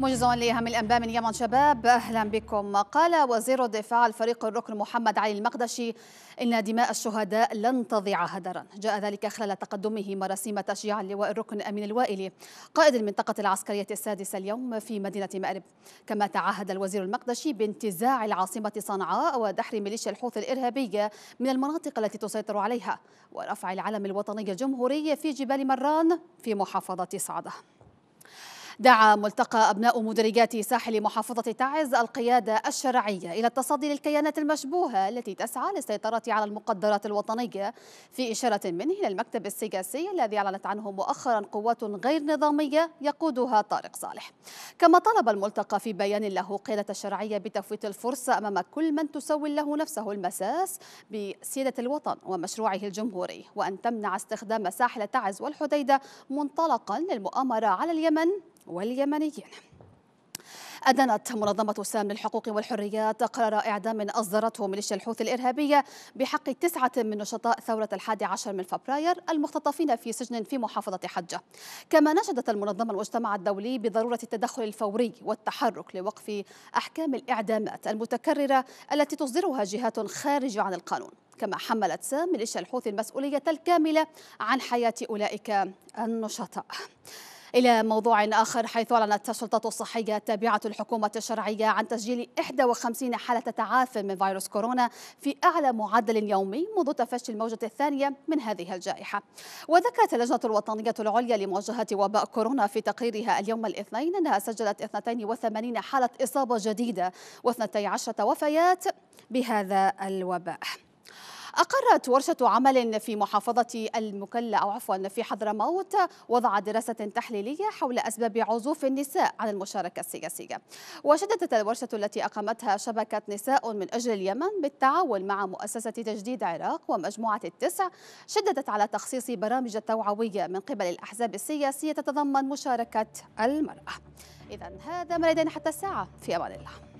موجز لأهم الأنباء من يمن شباب أهلا بكم قال وزير الدفاع الفريق الركن محمد علي المقدشي إن دماء الشهداء لن تضيع هدرا جاء ذلك خلال تقدمه مراسيم تشجيع اللواء الركن أمين الوائلي قائد المنطقة العسكرية السادسة اليوم في مدينة مأرب كما تعهد الوزير المقدشي بانتزاع العاصمة صنعاء ودحر ميليشيا الحوث الإرهابية من المناطق التي تسيطر عليها ورفع العلم الوطني الجمهوري في جبال مران في محافظة صعدة دعا ملتقى أبناء مدرجات ساحل محافظة تعز القيادة الشرعية إلى التصدي للكيانات المشبوهة التي تسعى للسيطرة على المقدرات الوطنية في إشارة منه إلى المكتب السياسي الذي أعلنت عنه مؤخرا قوات غير نظامية يقودها طارق صالح كما طلب الملتقى في بيان له قيادة الشرعية بتفويت الفرصة أمام كل من تسول له نفسه المساس بسيادة الوطن ومشروعه الجمهوري وأن تمنع استخدام ساحل تعز والحديدة منطلقا للمؤامرة على اليمن واليمنيين أدانت منظمة سام للحقوق والحريات قرار إعدام أصدرته ميليشيا الحوثي الإرهابية بحق تسعة من نشطاء ثورة الحادي عشر من فبراير المختطفين في سجن في محافظة حجة كما نشدت المنظمة المجتمع الدولي بضرورة التدخل الفوري والتحرك لوقف أحكام الإعدامات المتكررة التي تصدرها جهات خارجة عن القانون كما حملت سام ميليشيا الحوثي المسؤولية الكاملة عن حياة أولئك النشطاء إلى موضوع آخر حيث أعلنت السلطات الصحية تابعة الحكومة الشرعية عن تسجيل 51 حالة تعافي من فيروس كورونا في أعلى معدل يومي منذ تفشي الموجة الثانية من هذه الجائحة وذكرت اللجنة الوطنية العليا لمواجهة وباء كورونا في تقريرها اليوم الاثنين أنها سجلت 82 حالة إصابة جديدة و12 وفيات بهذا الوباء أقرت ورشة عمل في محافظة المكلا أو عفوا في حضرموت وضع دراسة تحليلية حول أسباب عزوف النساء عن المشاركة السياسية وشددت الورشة التي أقامتها شبكة نساء من أجل اليمن بالتعاون مع مؤسسة تجديد عراق ومجموعة التسع شددت على تخصيص برامج توعوية من قبل الأحزاب السياسية تتضمن مشاركة المرأة إذا هذا ما لدينا حتى الساعة في أمان الله